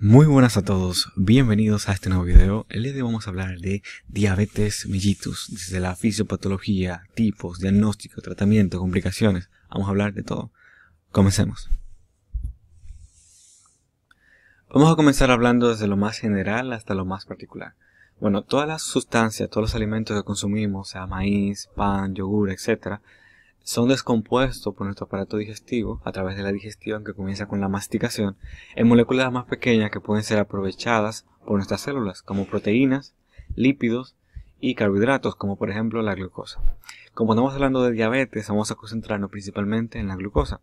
Muy buenas a todos, bienvenidos a este nuevo video. El día de hoy vamos a hablar de diabetes mellitus, desde la fisiopatología, tipos, diagnóstico, tratamiento, complicaciones. Vamos a hablar de todo. Comencemos. Vamos a comenzar hablando desde lo más general hasta lo más particular. Bueno, todas las sustancias, todos los alimentos que consumimos, sea maíz, pan, yogur, etcétera, son descompuestos por nuestro aparato digestivo a través de la digestión que comienza con la masticación en moléculas más pequeñas que pueden ser aprovechadas por nuestras células como proteínas, lípidos y carbohidratos como por ejemplo la glucosa. Como estamos hablando de diabetes, vamos a concentrarnos principalmente en la glucosa.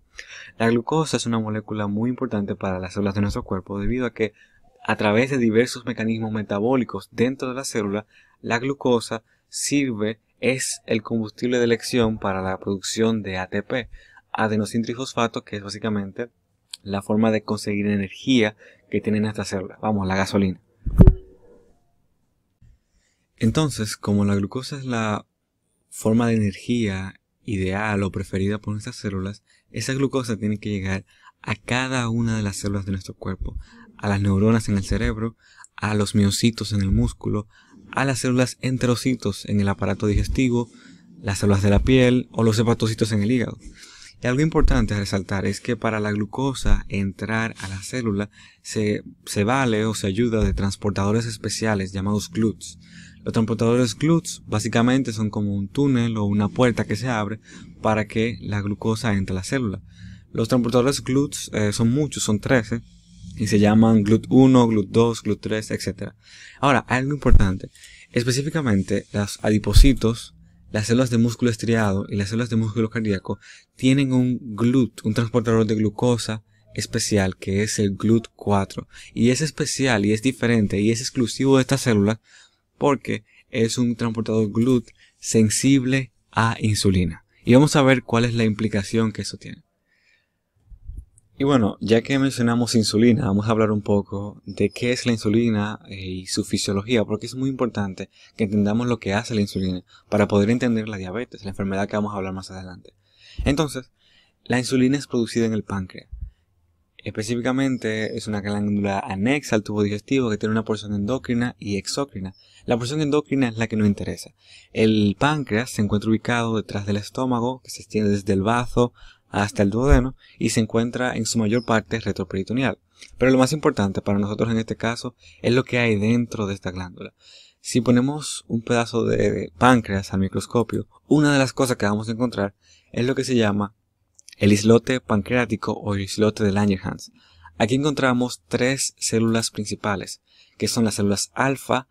La glucosa es una molécula muy importante para las células de nuestro cuerpo debido a que a través de diversos mecanismos metabólicos dentro de la célula, la glucosa sirve es el combustible de elección para la producción de ATP, adenosintrifosfato, que es básicamente la forma de conseguir energía que tienen estas células, vamos, la gasolina. Entonces, como la glucosa es la forma de energía ideal o preferida por nuestras células, esa glucosa tiene que llegar a cada una de las células de nuestro cuerpo, a las neuronas en el cerebro, a los miocitos en el músculo, a las células enterocitos en el aparato digestivo, las células de la piel o los hepatocitos en el hígado. Y algo importante a resaltar es que para la glucosa entrar a la célula se, vale o se ayuda de transportadores especiales llamados GLUTs. Los transportadores GLUTs básicamente son como un túnel o una puerta que se abre para que la glucosa entre a la célula. Los transportadores GLUTs eh, son muchos, son 13, y se llaman GLUT1, GLUT2, GLUT3, etc. Ahora, algo importante. Específicamente, los adipocitos, las células de músculo estriado y las células de músculo cardíaco tienen un GLUT, un transportador de glucosa especial que es el GLUT4. Y es especial y es diferente y es exclusivo de estas células porque es un transportador GLUT sensible a insulina. Y vamos a ver cuál es la implicación que eso tiene. Y bueno, ya que mencionamos insulina, vamos a hablar un poco de qué es la insulina eh, y su fisiología, porque es muy importante que entendamos lo que hace la insulina para poder entender la diabetes, la enfermedad que vamos a hablar más adelante. Entonces, la insulina es producida en el páncreas. Específicamente es una glándula anexa al tubo digestivo que tiene una porción endocrina y exócrina. La porción endocrina es la que nos interesa. El páncreas se encuentra ubicado detrás del estómago, que se extiende desde el bazo hasta el duodeno y se encuentra en su mayor parte retroperitoneal. Pero lo más importante para nosotros en este caso es lo que hay dentro de esta glándula. Si ponemos un pedazo de páncreas al microscopio, una de las cosas que vamos a encontrar es lo que se llama el islote pancreático o el islote de Langerhans. Aquí encontramos tres células principales, que son las células alfa,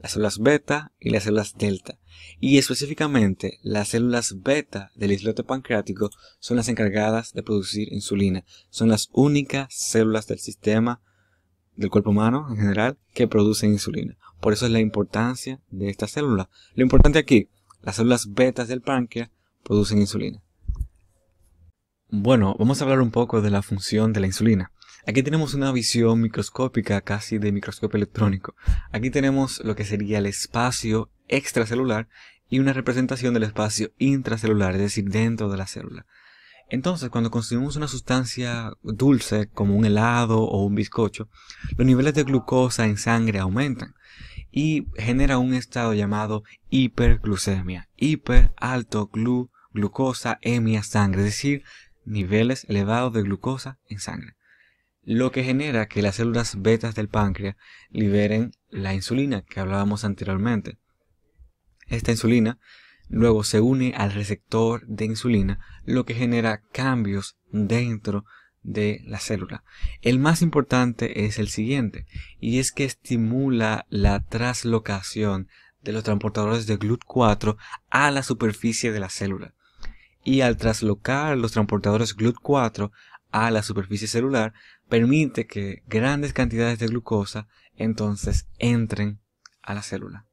las células beta y las células delta. Y específicamente, las células beta del islote pancreático son las encargadas de producir insulina. Son las únicas células del sistema del cuerpo humano en general que producen insulina. Por eso es la importancia de esta célula. Lo importante aquí, las células beta del páncreas producen insulina. Bueno, vamos a hablar un poco de la función de la insulina. Aquí tenemos una visión microscópica, casi de microscopio electrónico. Aquí tenemos lo que sería el espacio extracelular y una representación del espacio intracelular, es decir, dentro de la célula. Entonces, cuando consumimos una sustancia dulce, como un helado o un bizcocho, los niveles de glucosa en sangre aumentan y genera un estado llamado hiperglucemia, hiper alto glu, glucosa, emia, sangre, es decir, niveles elevados de glucosa en sangre lo que genera que las células betas del páncreas liberen la insulina que hablábamos anteriormente. Esta insulina luego se une al receptor de insulina, lo que genera cambios dentro de la célula. El más importante es el siguiente, y es que estimula la traslocación de los transportadores de GLUT4 a la superficie de la célula. Y al traslocar los transportadores GLUT4 a la superficie celular, permite que grandes cantidades de glucosa entonces entren a la célula.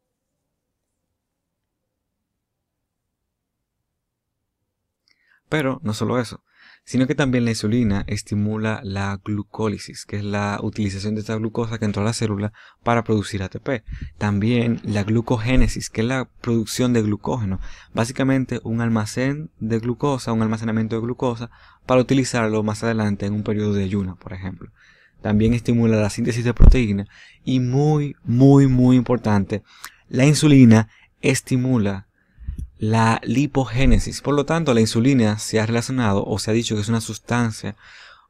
Pero no solo eso, sino que también la insulina estimula la glucólisis, que es la utilización de esta glucosa que entró a la célula para producir ATP. También la glucogénesis, que es la producción de glucógeno, básicamente un almacén de glucosa, un almacenamiento de glucosa, para utilizarlo más adelante en un periodo de ayuno, por ejemplo. También estimula la síntesis de proteína y muy, muy, muy importante, la insulina estimula la lipogénesis. Por lo tanto, la insulina se ha relacionado o se ha dicho que es una sustancia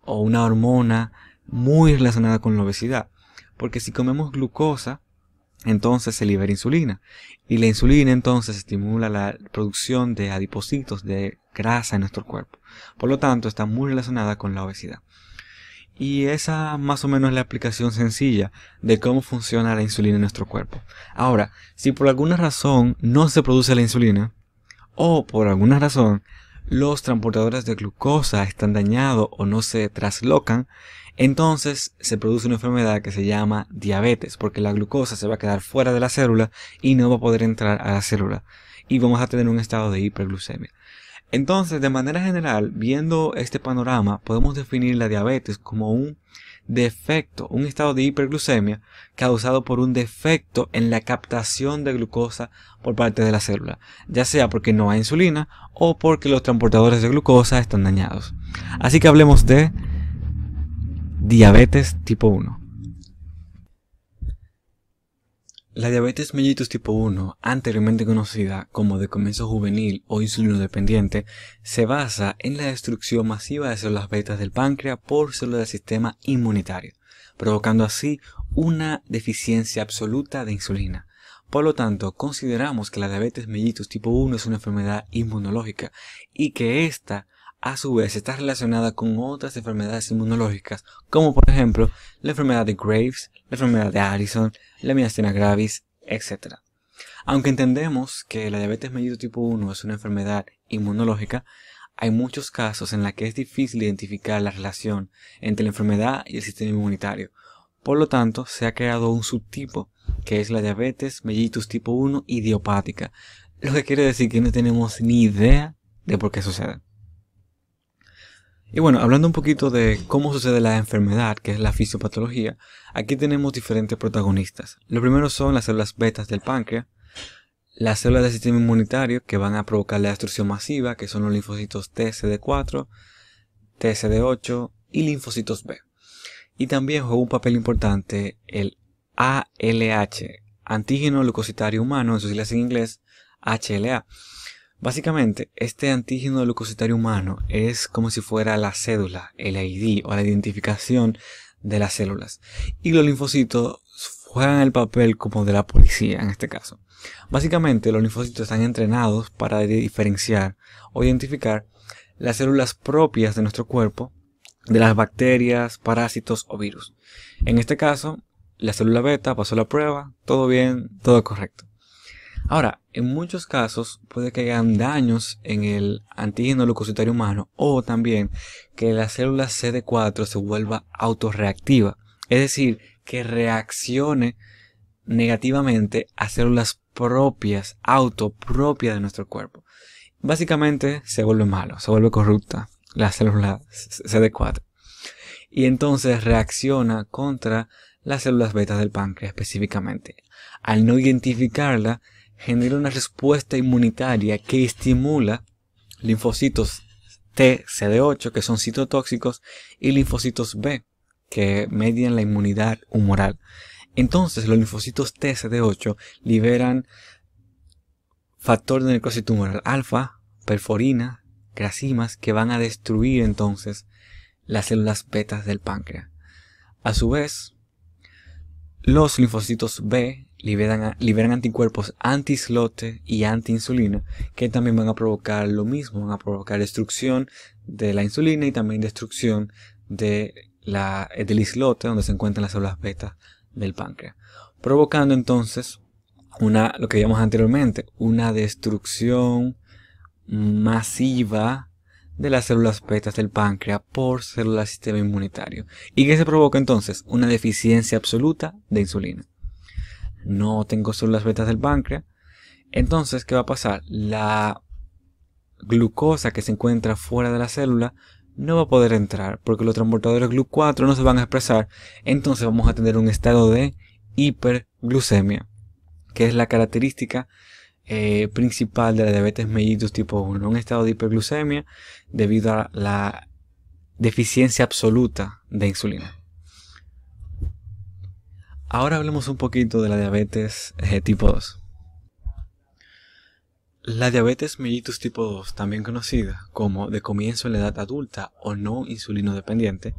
o una hormona muy relacionada con la obesidad. Porque si comemos glucosa, entonces se libera insulina. Y la insulina entonces estimula la producción de adipocitos, de grasa en nuestro cuerpo. Por lo tanto, está muy relacionada con la obesidad. Y esa más o menos es la aplicación sencilla de cómo funciona la insulina en nuestro cuerpo. Ahora, si por alguna razón no se produce la insulina, o por alguna razón los transportadores de glucosa están dañados o no se traslocan, entonces se produce una enfermedad que se llama diabetes, porque la glucosa se va a quedar fuera de la célula y no va a poder entrar a la célula. Y vamos a tener un estado de hiperglucemia. Entonces, de manera general, viendo este panorama, podemos definir la diabetes como un defecto, un estado de hiperglucemia causado por un defecto en la captación de glucosa por parte de la célula, ya sea porque no hay insulina o porque los transportadores de glucosa están dañados. Así que hablemos de diabetes tipo 1. La diabetes mellitus tipo 1, anteriormente conocida como de comienzo juvenil o insulino dependiente, se basa en la destrucción masiva de células betas del páncreas por células del sistema inmunitario, provocando así una deficiencia absoluta de insulina. Por lo tanto, consideramos que la diabetes mellitus tipo 1 es una enfermedad inmunológica y que esta a su vez está relacionada con otras enfermedades inmunológicas, como por ejemplo la enfermedad de Graves, la enfermedad de Addison, la miastenia gravis, etc. Aunque entendemos que la diabetes mellitus tipo 1 es una enfermedad inmunológica, hay muchos casos en los que es difícil identificar la relación entre la enfermedad y el sistema inmunitario. Por lo tanto, se ha creado un subtipo, que es la diabetes mellitus tipo 1 idiopática, lo que quiere decir que no tenemos ni idea de por qué sucede. Y bueno, hablando un poquito de cómo sucede la enfermedad, que es la fisiopatología, aquí tenemos diferentes protagonistas. Lo primero son las células betas del páncreas, las células del sistema inmunitario que van a provocar la destrucción masiva, que son los linfocitos TCD4, TCD8 y linfocitos B. Y también juega un papel importante el ALH, antígeno leucocitario humano, en sus siglas en inglés, HLA, Básicamente, este antígeno leucocitario humano es como si fuera la cédula, el ID o la identificación de las células. Y los linfocitos juegan el papel como de la policía en este caso. Básicamente, los linfocitos están entrenados para diferenciar o identificar las células propias de nuestro cuerpo de las bacterias, parásitos o virus. En este caso, la célula beta pasó la prueba, todo bien, todo correcto. Ahora, en muchos casos puede que hagan daños en el antígeno leucocitario humano o también que la célula CD4 se vuelva autorreactiva, es decir, que reaccione negativamente a células propias, autopropias de nuestro cuerpo. Básicamente se vuelve malo, se vuelve corrupta la célula CD4 y entonces reacciona contra las células betas del páncreas específicamente. Al no identificarla, genera una respuesta inmunitaria que estimula linfocitos T, 8 que son citotóxicos, y linfocitos B, que median la inmunidad humoral. Entonces, los linfocitos T, 8 liberan factor de necrosis tumoral alfa, perforina, gracimas que van a destruir entonces las células betas del páncreas. A su vez, los linfocitos B liberan, anticuerpos anti y antiinsulina que también van a provocar lo mismo, van a provocar destrucción de la insulina y también destrucción de la, eh, del islote donde se encuentran las células beta del páncreas, provocando entonces una, lo que vimos anteriormente, una destrucción masiva de las células betas del páncreas por células sistema inmunitario. ¿Y que se provoca entonces? Una deficiencia absoluta de insulina no tengo células betas del páncreas. Entonces, ¿qué va a pasar? La glucosa que se encuentra fuera de la célula no va a poder entrar porque los transportadores GLU4 no se van a expresar. Entonces vamos a tener un estado de hiperglucemia, que es la característica eh, principal de la diabetes mellitus tipo 1. Un estado de hiperglucemia debido a la deficiencia absoluta de insulina. Ahora hablemos un poquito de la diabetes eh, tipo 2. La diabetes mellitus tipo 2, también conocida como de comienzo en la edad adulta o no insulino dependiente,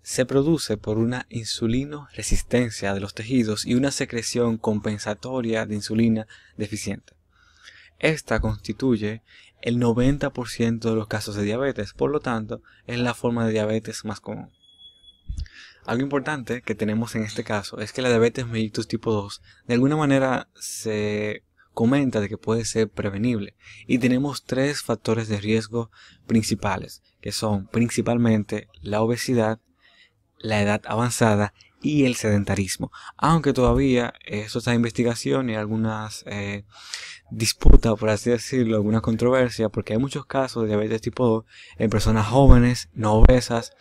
se produce por una insulino resistencia de los tejidos y una secreción compensatoria de insulina deficiente. Esta constituye el 90% de los casos de diabetes, por lo tanto, es la forma de diabetes más común. Algo importante que tenemos en este caso es que la diabetes mellitus tipo 2 de alguna manera se comenta de que puede ser prevenible y tenemos tres factores de riesgo principales que son principalmente la obesidad, la edad avanzada y el sedentarismo. Aunque todavía eso está en investigación y algunas eh, disputas, por así decirlo, alguna controversia, porque hay muchos casos de diabetes tipo 2 en personas jóvenes, no obesas,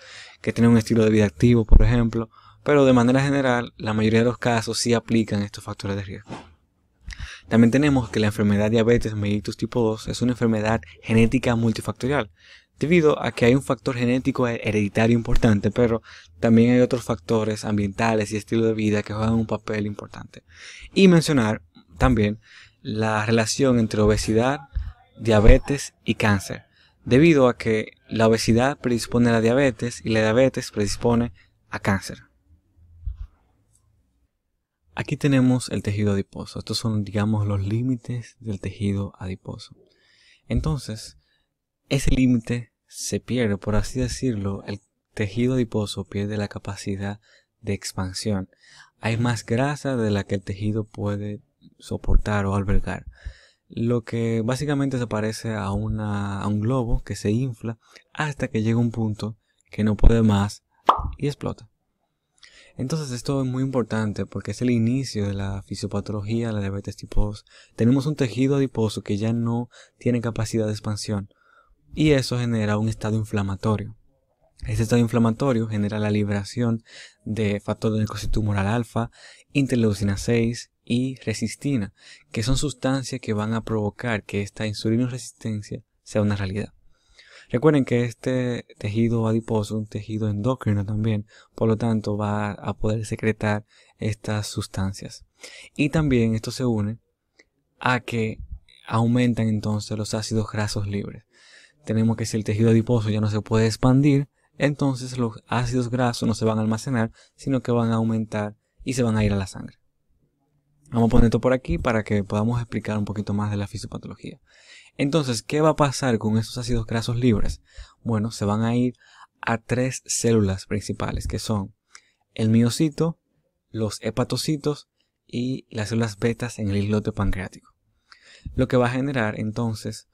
que tienen un estilo de vida activo, por ejemplo, pero de manera general la mayoría de los casos sí aplican estos factores de riesgo. También tenemos que la enfermedad diabetes mellitus tipo 2 es una enfermedad genética multifactorial, debido a que hay un factor genético hereditario importante, pero también hay otros factores ambientales y estilo de vida que juegan un papel importante. Y mencionar también la relación entre obesidad, diabetes y cáncer debido a que la obesidad predispone a la diabetes y la diabetes predispone a cáncer. Aquí tenemos el tejido adiposo. Estos son, digamos, los límites del tejido adiposo. Entonces, ese límite se pierde, por así decirlo, el tejido adiposo pierde la capacidad de expansión. Hay más grasa de la que el tejido puede soportar o albergar lo que básicamente se parece a, un globo que se infla hasta que llega un punto que no puede más y explota. Entonces esto es muy importante porque es el inicio de la fisiopatología de la diabetes tipo 2. Tenemos un tejido adiposo que ya no tiene capacidad de expansión y eso genera un estado inflamatorio. Este estado inflamatorio genera la liberación de factor de necrosis tumoral alfa, interleucina 6, y resistina, que son sustancias que van a provocar que esta resistencia sea una realidad. Recuerden que este tejido adiposo es un tejido endocrino también, por lo tanto va a poder secretar estas sustancias. Y también esto se une a que aumentan entonces los ácidos grasos libres. Tenemos que si el tejido adiposo ya no se puede expandir, entonces los ácidos grasos no se van a almacenar, sino que van a aumentar y se van a ir a la sangre. Vamos a poner esto por aquí para que podamos explicar un poquito más de la fisiopatología. Entonces, ¿qué va a pasar con estos ácidos grasos libres? Bueno, se van a ir a tres células principales, que son el miocito, los hepatocitos y las células betas en el islote pancreático. Lo que va a generar entonces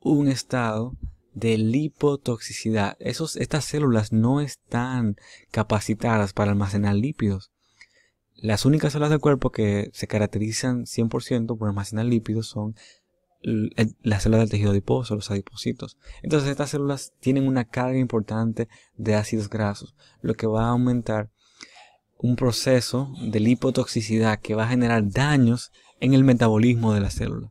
un estado de lipotoxicidad. estas células no están capacitadas para almacenar lípidos. Las únicas células del cuerpo que se caracterizan 100% por almacenar lípidos son eh, las células del tejido adiposo, los adipocitos. Entonces estas células tienen una carga importante de ácidos grasos, lo que va a aumentar un proceso de lipotoxicidad que va a generar daños en el metabolismo de la célula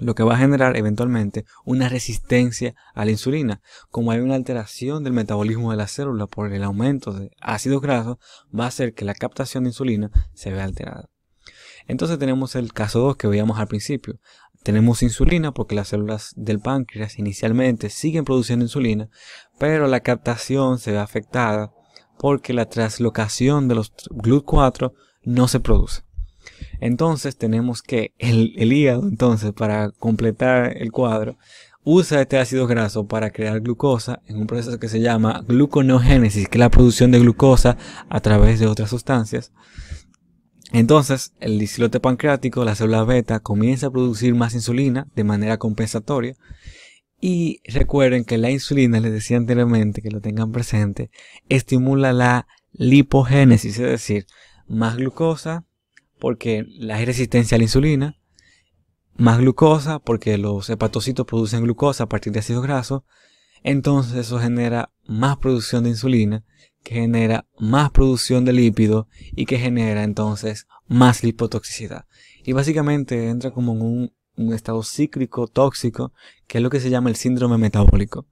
lo que va a generar eventualmente una resistencia a la insulina. Como hay una alteración del metabolismo de la célula por el aumento de ácidos grasos, va a hacer que la captación de insulina se vea alterada. Entonces tenemos el caso 2 que veíamos al principio. Tenemos insulina porque las células del páncreas inicialmente siguen produciendo insulina, pero la captación se ve afectada porque la traslocación de los GLUT4 no se produce. Entonces tenemos que el, hígado, entonces, para completar el cuadro, usa este ácido graso para crear glucosa en un proceso que se llama gluconeogénesis, que es la producción de glucosa a través de otras sustancias. Entonces, el disilote pancreático, la célula beta, comienza a producir más insulina de manera compensatoria. Y recuerden que la insulina, les decía anteriormente, que lo tengan presente, estimula la lipogénesis, es decir, más glucosa, porque la resistencia a la insulina, más glucosa, porque los hepatocitos producen glucosa a partir de ácidos grasos, entonces eso genera más producción de insulina, que genera más producción de lípido y que genera entonces más lipotoxicidad. Y básicamente entra como en un estado cíclico tóxico, que es lo que se llama el síndrome metabólico.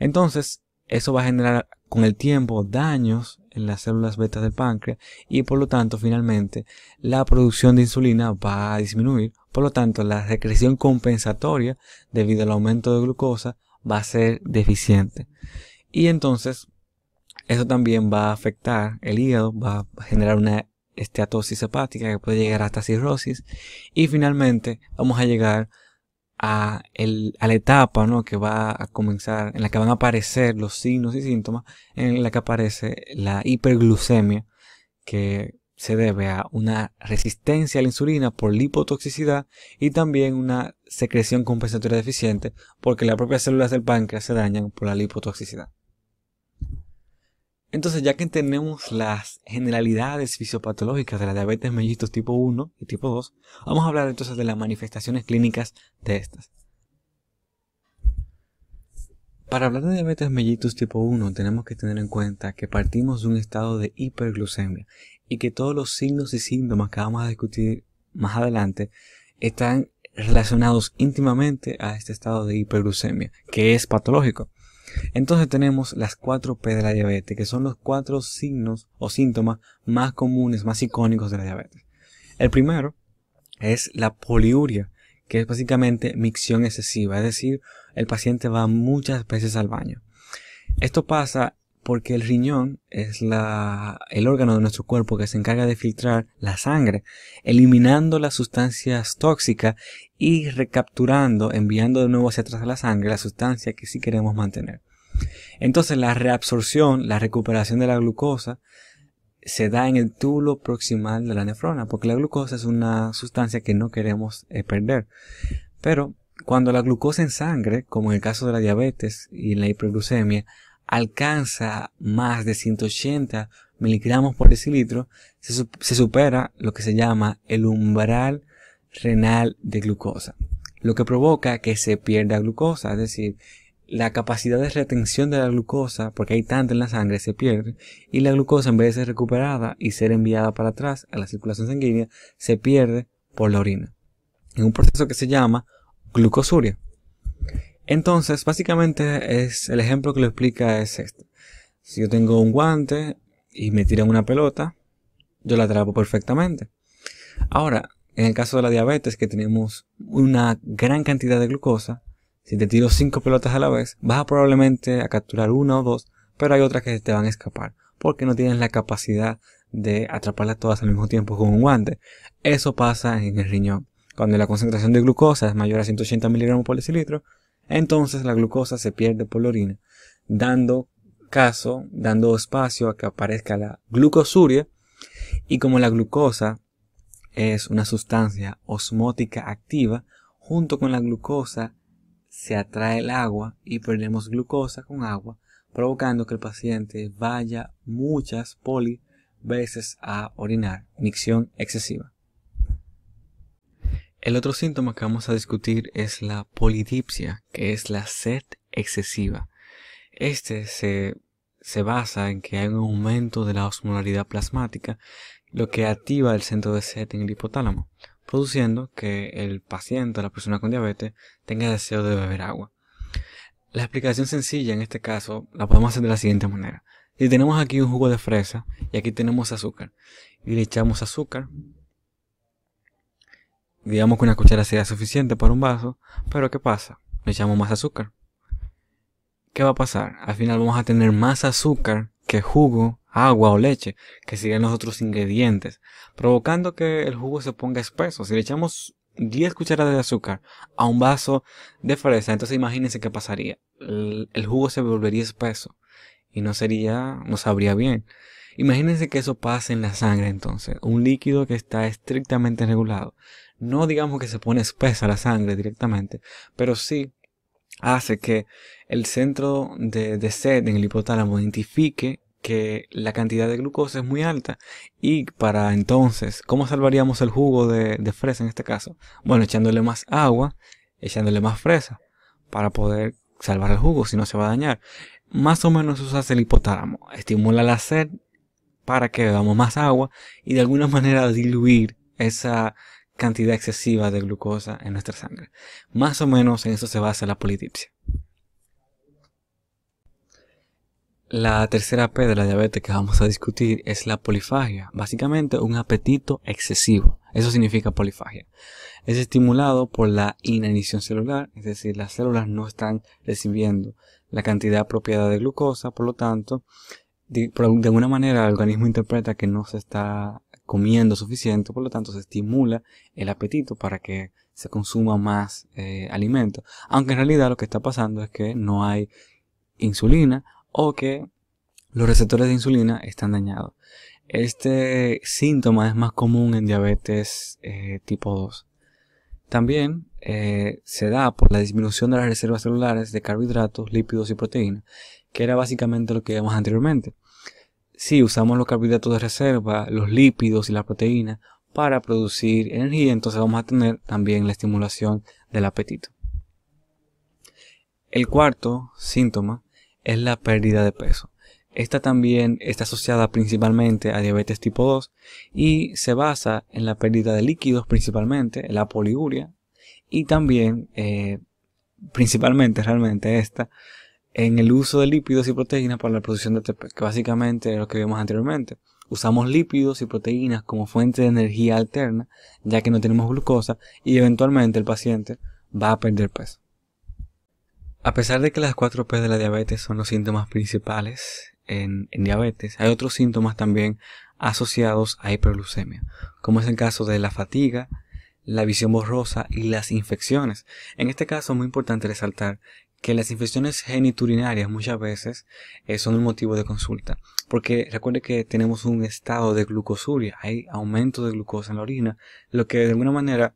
Entonces, eso va a generar con el tiempo daños en las células beta del páncreas y por lo tanto finalmente la producción de insulina va a disminuir. Por lo tanto, la secreción compensatoria debido al aumento de glucosa va a ser deficiente. Y entonces, eso también va a afectar el hígado, va a generar una esteatosis hepática que puede llegar hasta cirrosis. Y finalmente, vamos a llegar a, la etapa ¿no? que va a comenzar, en la que van a aparecer los signos y síntomas, en la que aparece la hiperglucemia, que se debe a una resistencia a la insulina por lipotoxicidad y también una secreción compensatoria deficiente porque las propias células del páncreas se dañan por la lipotoxicidad. Entonces, ya que tenemos las generalidades fisiopatológicas de la diabetes mellitus tipo 1 y tipo 2, vamos a hablar entonces de las manifestaciones clínicas de estas. Para hablar de diabetes mellitus tipo 1 tenemos que tener en cuenta que partimos de un estado de hiperglucemia y que todos los signos y síntomas que vamos a discutir más adelante están relacionados íntimamente a este estado de hiperglucemia, que es patológico. Entonces tenemos las cuatro P de la diabetes, que son los cuatro signos o síntomas más comunes, más icónicos de la diabetes. El primero es la poliuria, que es básicamente micción excesiva, es decir, el paciente va muchas veces al baño. Esto pasa porque el riñón es el órgano de nuestro cuerpo que se encarga de filtrar la sangre, eliminando las sustancias tóxicas y recapturando, enviando de nuevo hacia atrás a la sangre la sustancia que sí queremos mantener. Entonces la reabsorción, la recuperación de la glucosa, se da en el túbulo proximal de la nefrona, porque la glucosa es una sustancia que no queremos eh, perder. Pero cuando la glucosa en sangre, como en el caso de la diabetes y la hiperglucemia, alcanza más de 180 miligramos por decilitro, se, se supera lo que se llama el umbral renal de glucosa, lo que provoca que se pierda glucosa, es decir, la capacidad de retención de la glucosa, porque hay tanta en la sangre, se pierde, y la glucosa en vez de ser recuperada y ser enviada para atrás a la circulación sanguínea, se pierde por la orina, en un proceso que se llama glucosuria. Entonces, básicamente es el ejemplo que lo explica es este. Si yo tengo un guante y me tiran una pelota, yo la atrapo perfectamente. Ahora, en el caso de la diabetes, que tenemos una gran cantidad de glucosa, si te tiro cinco pelotas a la vez, vas probablemente a capturar una o dos, pero hay otras que te van a escapar, porque no tienes la capacidad de atraparlas todas al mismo tiempo con un guante. Eso pasa en el riñón. Cuando la concentración de glucosa es mayor a 180 miligramos por decilitro, entonces la glucosa se pierde por la orina, dando caso, dando espacio a que aparezca la glucosuria. Y como la glucosa es una sustancia osmótica activa, junto con la glucosa se atrae el agua y perdemos glucosa con agua, provocando que el paciente vaya muchas poli veces a orinar, micción excesiva. El otro síntoma que vamos a discutir es la polidipsia, que es la sed excesiva. Este se, se basa en que hay un aumento de la osmolaridad plasmática, lo que activa el centro de sed en el hipotálamo, produciendo que el paciente, la persona con diabetes, tenga deseo de beber agua. La explicación sencilla en este caso la podemos hacer de la siguiente manera. Si tenemos aquí un jugo de fresa y aquí tenemos azúcar y le echamos azúcar, digamos que una cuchara sea suficiente para un vaso, pero ¿qué pasa? Le echamos más azúcar. ¿Qué va a pasar? Al final vamos a tener más azúcar que jugo, agua o leche, que serían los otros ingredientes, provocando que el jugo se ponga espeso. Si le echamos 10 cucharadas de azúcar a un vaso de fresa, entonces imagínense qué pasaría. El, el jugo se volvería espeso y no sería, no sabría bien. Imagínense que eso pasa en la sangre entonces, un líquido que está estrictamente regulado. No digamos que se pone espesa la sangre directamente, pero sí hace que el centro de, sed en el hipotálamo identifique que la cantidad de glucosa es muy alta. Y para entonces, ¿cómo salvaríamos el jugo de, fresa en este caso? Bueno, echándole más agua, echándole más fresa, para poder salvar el jugo, si no se va a dañar. Más o menos usa el hipotálamo, estimula la sed para que bebamos más agua y de alguna manera diluir esa, cantidad excesiva de glucosa en nuestra sangre. Más o menos en eso se basa la polidipsia. La tercera P de la diabetes que vamos a discutir es la polifagia, básicamente un apetito excesivo. Eso significa polifagia. Es estimulado por la inanición celular, es decir, las células no están recibiendo la cantidad apropiada de glucosa, por lo tanto, de, alguna manera el organismo interpreta que no se está comiendo suficiente, por lo tanto se estimula el apetito para que se consuma más eh, alimento. Aunque en realidad lo que está pasando es que no hay insulina o que los receptores de insulina están dañados. Este síntoma es más común en diabetes eh, tipo 2. También eh, se da por la disminución de las reservas celulares de carbohidratos, lípidos y proteínas, que era básicamente lo que vimos anteriormente si usamos los carbohidratos de reserva, los lípidos y la proteína para producir energía, entonces vamos a tener también la estimulación del apetito. El cuarto síntoma es la pérdida de peso. Esta también está asociada principalmente a diabetes tipo 2 y se basa en la pérdida de líquidos principalmente, la poliuria, y también, eh, principalmente realmente esta, en el uso de lípidos y proteínas para la producción de que básicamente es lo que vimos anteriormente. Usamos lípidos y proteínas como fuente de energía alterna, ya que no tenemos glucosa y eventualmente el paciente va a perder peso. A pesar de que las 4 P de la diabetes son los síntomas principales en, en diabetes, hay otros síntomas también asociados a hiperglucemia, como es el caso de la fatiga, la visión borrosa y las infecciones. En este caso es muy importante resaltar que las infecciones geniturinarias muchas veces eh, son un motivo de consulta. Porque recuerde que tenemos un estado de glucosuria, hay aumento de glucosa en la orina, lo que de alguna manera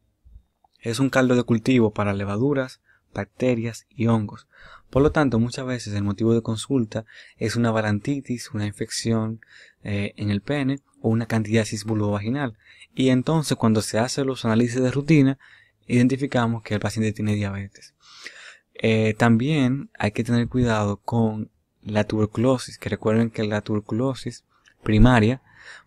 es un caldo de cultivo para levaduras, bacterias y hongos. Por lo tanto, muchas veces el motivo de consulta es una varantitis, una infección eh, en el pene o una candidiasis vulvovaginal. Y entonces, cuando se hacen los análisis de rutina, identificamos que el paciente tiene diabetes. Eh, también hay que tener cuidado con la tuberculosis, que recuerden que la tuberculosis primaria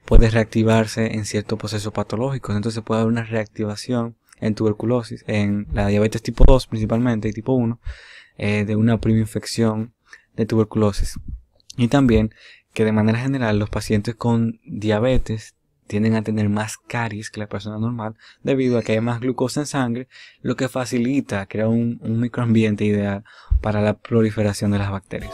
puede reactivarse en ciertos procesos patológicos, entonces puede haber una reactivación en tuberculosis, en la diabetes tipo 2 principalmente y tipo 1, eh, de una prima infección de tuberculosis. Y también que de manera general los pacientes con diabetes tienden a tener más caries que la persona normal debido a que hay más glucosa en sangre, lo que facilita crear un, un microambiente ideal para la proliferación de las bacterias.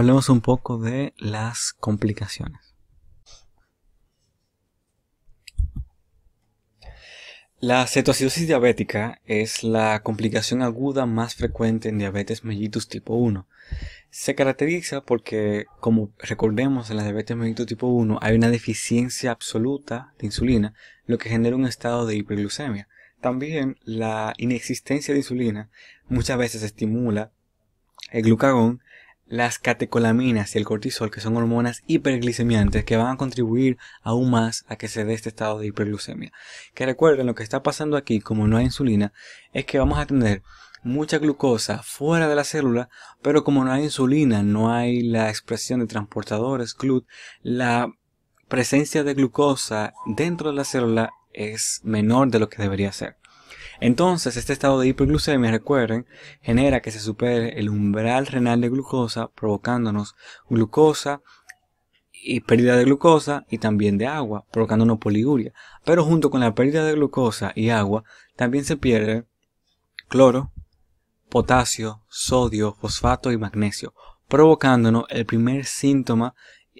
hablemos un poco de las complicaciones. La cetoacidosis diabética es la complicación aguda más frecuente en diabetes mellitus tipo 1. Se caracteriza porque, como recordemos en la diabetes mellitus tipo 1, hay una deficiencia absoluta de insulina, lo que genera un estado de hiperglucemia. También la inexistencia de insulina muchas veces estimula el glucagón las catecolaminas y el cortisol, que son hormonas hiperglicemiantes que van a contribuir aún más a que se dé este estado de hiperglucemia. Que recuerden, lo que está pasando aquí, como no hay insulina, es que vamos a tener mucha glucosa fuera de la célula, pero como no hay insulina, no hay la expresión de transportadores, GLUT, la presencia de glucosa dentro de la célula es menor de lo que debería ser. Entonces, este estado de hiperglucemia, recuerden, genera que se supere el umbral renal de glucosa, provocándonos glucosa y pérdida de glucosa y también de agua, provocándonos poliguria. Pero junto con la pérdida de glucosa y agua, también se pierde cloro, potasio, sodio, fosfato y magnesio, provocándonos el primer síntoma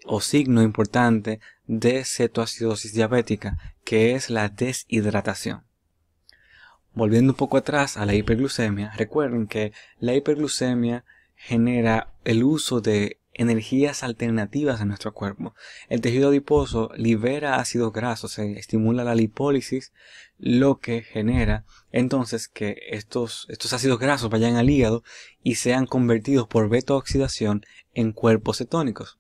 o signo importante de cetoacidosis diabética, que es la deshidratación. Volviendo un poco atrás a la hiperglucemia, recuerden que la hiperglucemia genera el uso de energías alternativas en nuestro cuerpo. El tejido adiposo libera ácidos grasos, se estimula la lipólisis, lo que genera entonces que estos, estos ácidos grasos vayan al hígado y sean convertidos por beta oxidación en cuerpos cetónicos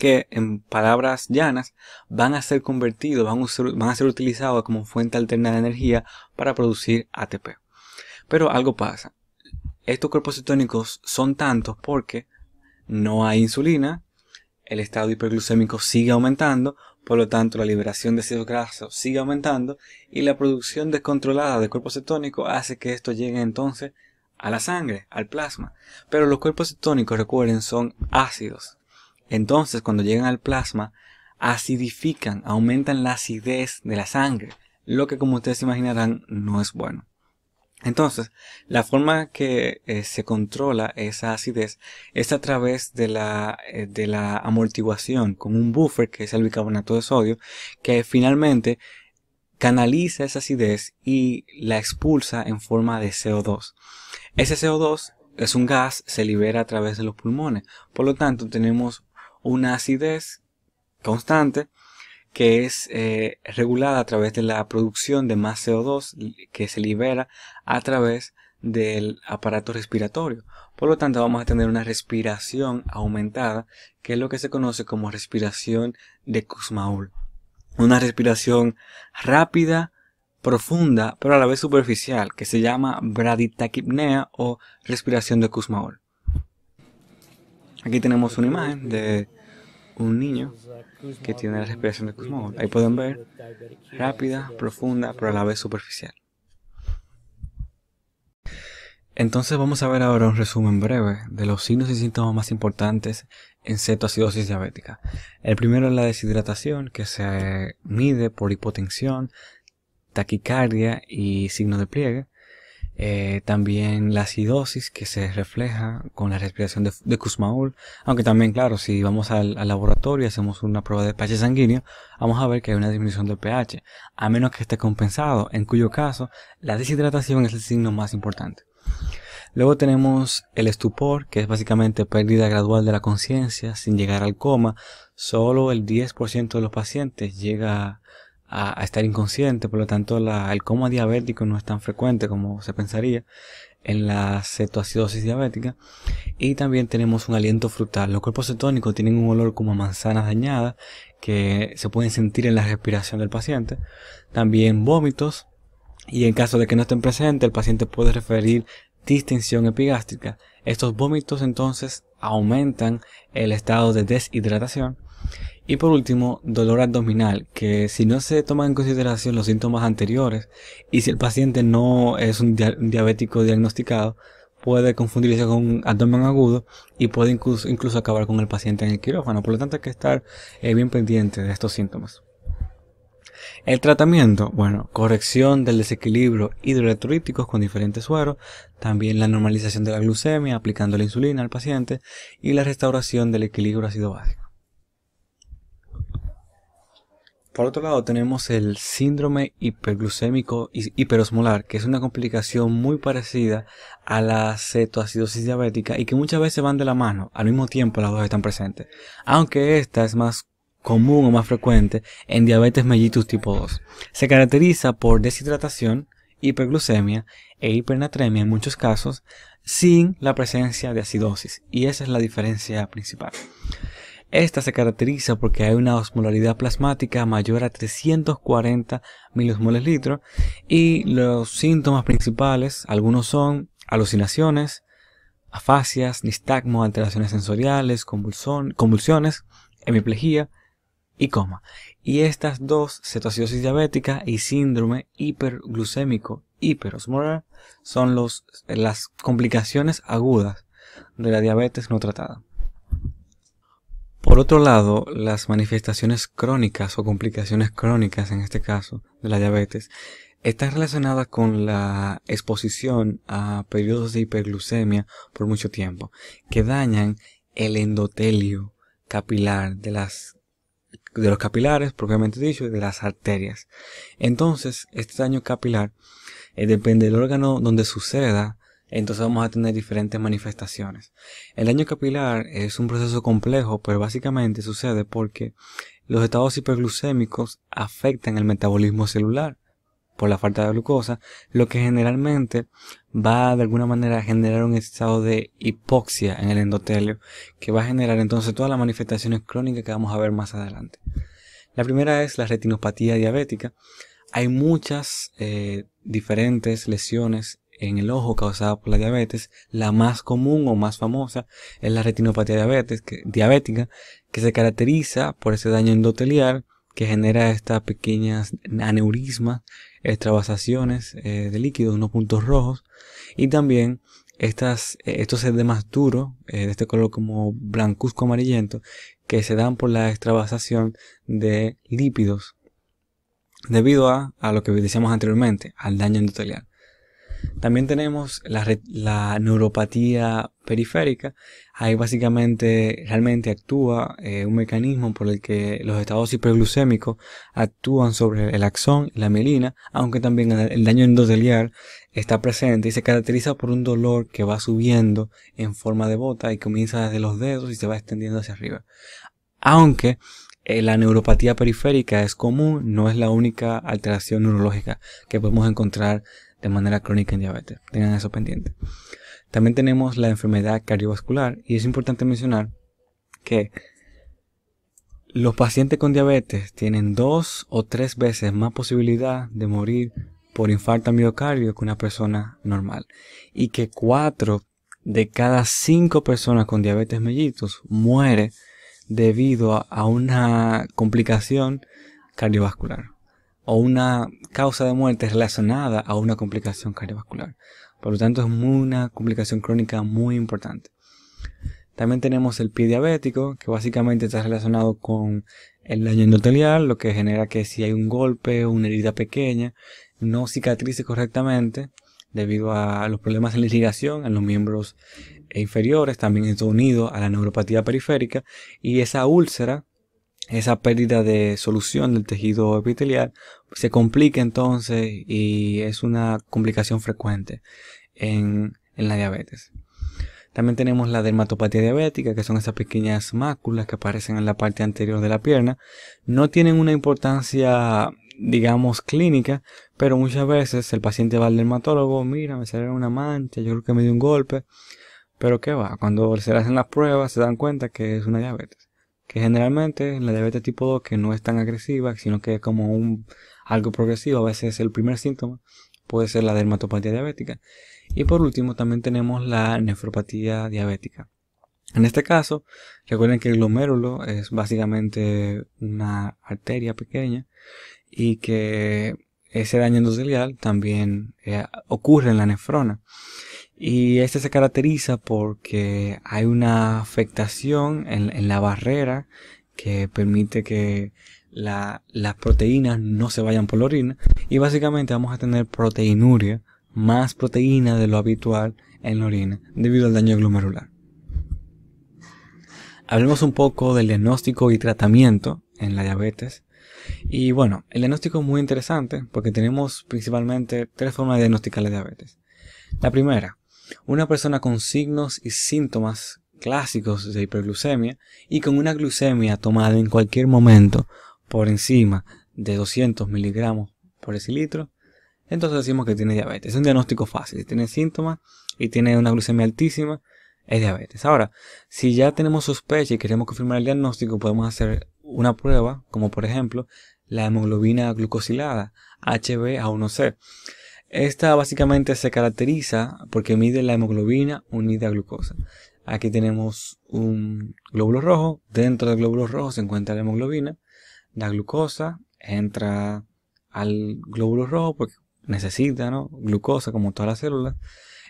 que en palabras llanas van a ser convertidos, van a ser, utilizados como fuente alterna de energía para producir ATP. Pero algo pasa. Estos cuerpos cetónicos son tantos porque no hay insulina, el estado hiperglucémico sigue aumentando, por lo tanto la liberación de ácidos grasos sigue aumentando y la producción descontrolada de cuerpos cetónicos hace que esto llegue entonces a la sangre, al plasma. Pero los cuerpos cetónicos, recuerden, son ácidos, entonces, cuando llegan al plasma, acidifican, aumentan la acidez de la sangre, lo que como ustedes imaginarán no es bueno. Entonces, la forma que eh, se controla esa acidez es a través de la, eh, de la amortiguación con un buffer que es el bicarbonato de sodio, que finalmente canaliza esa acidez y la expulsa en forma de CO2. Ese CO2 es un gas, se libera a través de los pulmones. Por lo tanto, tenemos una acidez constante que es eh, regulada a través de la producción de más CO2 que se libera a través del aparato respiratorio. Por lo tanto, vamos a tener una respiración aumentada, que es lo que se conoce como respiración de Kussmaul. Una respiración rápida, profunda, pero a la vez superficial, que se llama braditaquipnea o respiración de Kussmaul. Aquí tenemos una imagen de un niño que tiene la respiración de Kussmaul. Ahí pueden ver, rápida, profunda, pero a la vez superficial. Entonces vamos a ver ahora un resumen breve de los signos y síntomas más importantes en cetoacidosis diabética. El primero es la deshidratación, que se mide por hipotensión, taquicardia y signo de pliegue. Eh, también la acidosis que se refleja con la respiración de, de aunque también claro, si vamos al, al, laboratorio y hacemos una prueba de pH sanguíneo, vamos a ver que hay una disminución del pH, a menos que esté compensado, en cuyo caso la deshidratación es el signo más importante. Luego tenemos el estupor, que es básicamente pérdida gradual de la conciencia sin llegar al coma. Solo el 10% de los pacientes llega a, estar inconsciente, por lo tanto la, el coma diabético no es tan frecuente como se pensaría en la cetoacidosis diabética y también tenemos un aliento frutal. Los cuerpos cetónicos tienen un olor como manzanas dañadas que se pueden sentir en la respiración del paciente, también vómitos y en caso de que no estén presentes el paciente puede referir distensión epigástrica. Estos vómitos entonces aumentan el estado de deshidratación. Y por último, dolor abdominal, que si no se toman en consideración los síntomas anteriores y si el paciente no es un, diabético diagnosticado, puede confundirse con un abdomen agudo y puede incluso, acabar con el paciente en el quirófano. Por lo tanto, hay que estar eh, bien pendiente de estos síntomas. El tratamiento, bueno, corrección del desequilibrio hidroelectrolíticos con diferentes sueros, también la normalización de la glucemia aplicando la insulina al paciente y la restauración del equilibrio ácido básico. Por otro lado tenemos el síndrome hiperglucémico hiperosmolar, que es una complicación muy parecida a la cetoacidosis diabética y que muchas veces van de la mano, al mismo tiempo las dos están presentes, aunque esta es más común o más frecuente en diabetes mellitus tipo 2. Se caracteriza por deshidratación, hiperglucemia e hipernatremia en muchos casos sin la presencia de acidosis y esa es la diferencia principal. Esta se caracteriza porque hay una osmolaridad plasmática mayor a 340 miliosmoles litro y los síntomas principales, algunos son alucinaciones, afasias, nistagmo, alteraciones sensoriales, convulsiones, hemiplegia, y coma. Y estas dos, cetoacidosis diabética y síndrome hiperglucémico hiperosmolar, son los, las complicaciones agudas de la diabetes no tratada. Por otro lado, las manifestaciones crónicas o complicaciones crónicas, en este caso, de la diabetes, están relacionadas con la exposición a periodos de hiperglucemia por mucho tiempo, que dañan el endotelio capilar de las de los capilares, propiamente dicho, de las arterias. Entonces, este daño capilar eh, depende del órgano donde suceda, entonces vamos a tener diferentes manifestaciones. El daño capilar es un proceso complejo, pero básicamente sucede porque los estados hiperglucémicos afectan el metabolismo celular por la falta de glucosa, lo que generalmente va de alguna manera a generar un estado de hipoxia en el endotelio que va a generar entonces todas las manifestaciones crónicas que vamos a ver más adelante. La primera es la retinopatía diabética. Hay muchas eh, diferentes lesiones en el ojo causadas por la diabetes. La más común o más famosa es la retinopatía diabética, que se caracteriza por ese daño endotelial que genera estas pequeñas aneurismas extravasaciones eh, de líquidos, unos puntos rojos. Y también estas, eh, estos es de más duro, eh, de este color como blancuzco amarillento, que se dan por la extravasación de lípidos. Debido a, a lo que decíamos anteriormente, al daño endotelial. También tenemos la, neuropatía periférica. Ahí básicamente realmente actúa eh, un mecanismo por el que los estados hiperglucémicos actúan sobre el axón y la melina, aunque también el daño endotelial está presente y se caracteriza por un dolor que va subiendo en forma de bota y comienza desde los dedos y se va extendiendo hacia arriba. Aunque eh, la neuropatía periférica es común, no es la única alteración neurológica que podemos encontrar de manera crónica en diabetes. Tengan eso pendiente. También tenemos la enfermedad cardiovascular y es importante mencionar que los pacientes con diabetes tienen dos o tres veces más posibilidad de morir por infarto al miocardio que una persona normal y que cuatro de cada cinco personas con diabetes mellitus muere debido a una complicación cardiovascular o una causa de muerte relacionada a una complicación cardiovascular. Por lo tanto, es una complicación crónica muy importante. También tenemos el pie diabético, que básicamente está relacionado con el daño endotelial, lo que genera que si hay un golpe o una herida pequeña, no cicatrice correctamente debido a los problemas en la irrigación en los miembros inferiores, también está unido a la neuropatía periférica y esa úlcera esa pérdida de solución del tejido epitelial se complica entonces y es una complicación frecuente en, en, la diabetes. También tenemos la dermatopatía diabética, que son esas pequeñas máculas que aparecen en la parte anterior de la pierna. No tienen una importancia, digamos, clínica, pero muchas veces el paciente va al dermatólogo, mira, me salió una mancha, yo creo que me dio un golpe. Pero qué va, cuando se le hacen las pruebas se dan cuenta que es una diabetes que generalmente la diabetes tipo 2 que no es tan agresiva, sino que es como un algo progresivo, a veces el primer síntoma puede ser la dermatopatía diabética. Y por último también tenemos la nefropatía diabética. En este caso, recuerden que el glomérulo es básicamente una arteria pequeña y que ese daño endotelial también eh, ocurre en la nefrona. Y este se caracteriza porque hay una afectación en, la barrera que permite que las proteínas no se vayan por la orina. Y básicamente vamos a tener proteinuria, más proteína de lo habitual en la orina, debido al daño glomerular. Hablemos un poco del diagnóstico y tratamiento en la diabetes. Y bueno, el diagnóstico es muy interesante porque tenemos principalmente tres formas de diagnosticar la diabetes. La primera, una persona con signos y síntomas clásicos de hiperglucemia y con una glucemia tomada en cualquier momento por encima de 200 miligramos por decilitro, entonces decimos que tiene diabetes. Es un diagnóstico fácil. Si tiene síntomas y tiene una glucemia altísima, es diabetes. Ahora, si ya tenemos sospecha y queremos confirmar el diagnóstico, podemos hacer una prueba, como por ejemplo la hemoglobina glucosilada, HbA1c. Esta básicamente se caracteriza porque mide la hemoglobina unida a glucosa. Aquí tenemos un glóbulo rojo, dentro del glóbulo rojo se encuentra la hemoglobina, la glucosa entra al glóbulo rojo porque necesita ¿no? glucosa como todas las células,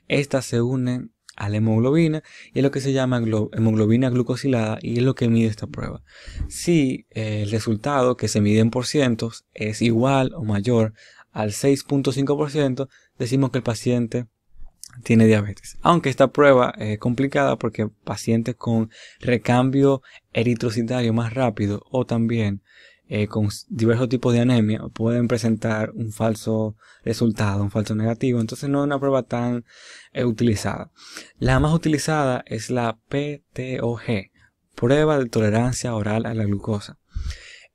Esta se une a la hemoglobina y es lo que se llama hemoglobina glucosilada y es lo que mide esta prueba. Si el resultado que se mide en por cientos es igual o mayor al 6.5% decimos que el paciente tiene diabetes. Aunque esta prueba es complicada porque pacientes con recambio eritrocitario más rápido o también eh, con diversos tipos de anemia pueden presentar un falso resultado, un falso negativo. Entonces no es una prueba tan eh, utilizada. La más utilizada es la PTOG, prueba de tolerancia oral a la glucosa.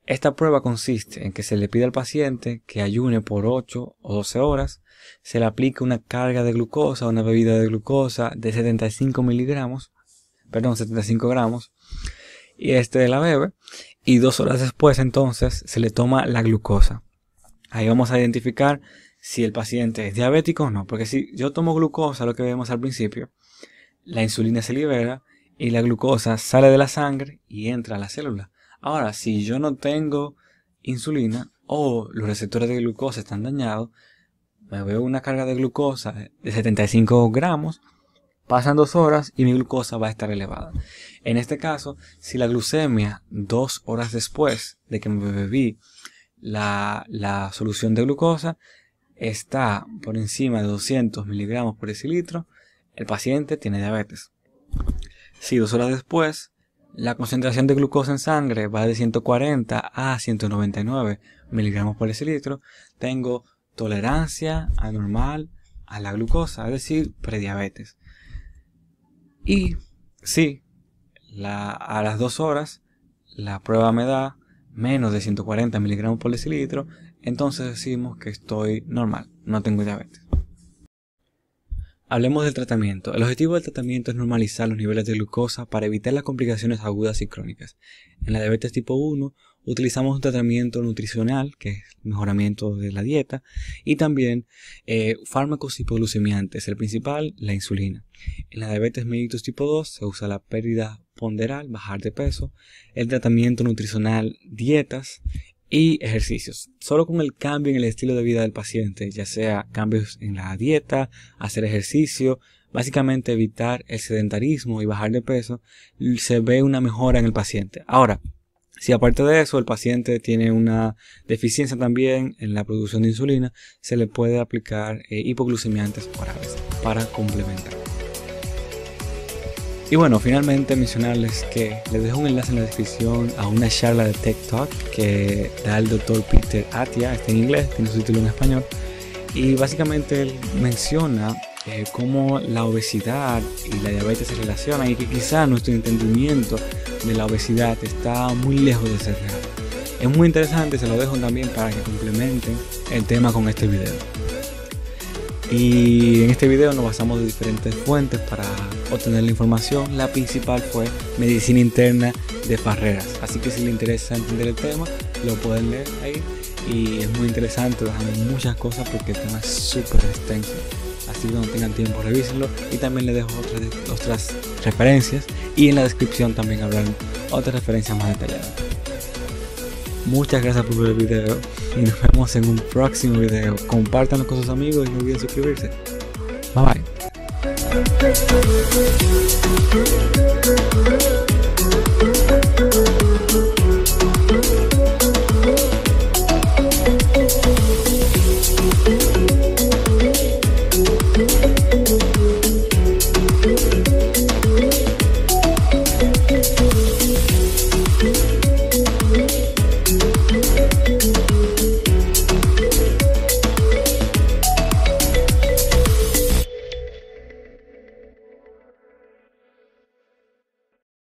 Esta prueba consiste en que se le pide al paciente que ayune por 8 o 12 horas, se le aplica una carga de glucosa, una bebida de glucosa de 75 miligramos, perdón, 75 gramos, y este la bebe, y dos horas después entonces se le toma la glucosa. Ahí vamos a identificar si el paciente es diabético o no, porque si yo tomo glucosa, lo que vemos al principio, la insulina se libera y la glucosa sale de la sangre y entra a la célula. Ahora, si yo no tengo insulina o los receptores de glucosa están dañados, me veo una carga de glucosa de 75 gramos, pasan dos horas y mi glucosa va a estar elevada. En este caso, si la glucemia dos horas después de que me bebí la, la solución de glucosa está por encima de 200 miligramos por decilitro, el paciente tiene diabetes. Si dos horas después la concentración de glucosa en sangre va de 140 a 199 miligramos por decilitro. Tengo tolerancia anormal a la glucosa, es decir, prediabetes. Y si a las dos horas la prueba me da menos de 140 miligramos por decilitro, entonces decimos que estoy normal, no tengo diabetes. Hablemos del tratamiento. El objetivo del tratamiento es normalizar los niveles de glucosa para evitar las complicaciones agudas y crónicas. En la diabetes tipo 1 utilizamos un tratamiento nutricional, que es mejoramiento de la dieta, y también eh, fármacos hipoglucemiantes, el principal, la insulina. En la diabetes mellitus tipo 2 se usa la pérdida ponderal, bajar de peso, el tratamiento nutricional, dietas, y ejercicios. Solo con el cambio en el estilo de vida del paciente, ya sea cambios en la dieta, hacer ejercicio, básicamente evitar el sedentarismo y bajar de peso, se ve una mejora en el paciente. Ahora, si aparte de eso el paciente tiene una deficiencia también en la producción de insulina, se le puede aplicar eh, hipoglucemiantes orales para complementar. Y bueno, finalmente mencionarles que les dejo un enlace en la descripción a una charla de Tech Talk que da el doctor Peter Atia, está en inglés, tiene su título en español, y básicamente él menciona eh, cómo la obesidad y la diabetes se relacionan y que quizá nuestro entendimiento de la obesidad está muy lejos de ser real. Es muy interesante, se lo dejo también para que complementen el tema con este video. Y en este video nos basamos de diferentes fuentes para obtener la información, la principal fue Medicina Interna de barreras Así que si le interesa entender el tema, lo pueden leer ahí. Y es muy interesante, dejan muchas cosas porque el tema es súper extenso. Así que no tengan tiempo, revísenlo. Y también les dejo otras, otras referencias. Y en la descripción también habrán otras referencias más detalladas. Muchas gracias por ver el video y nos vemos en un próximo video. compartanlo con sus amigos y no olviden suscribirse. Do do do do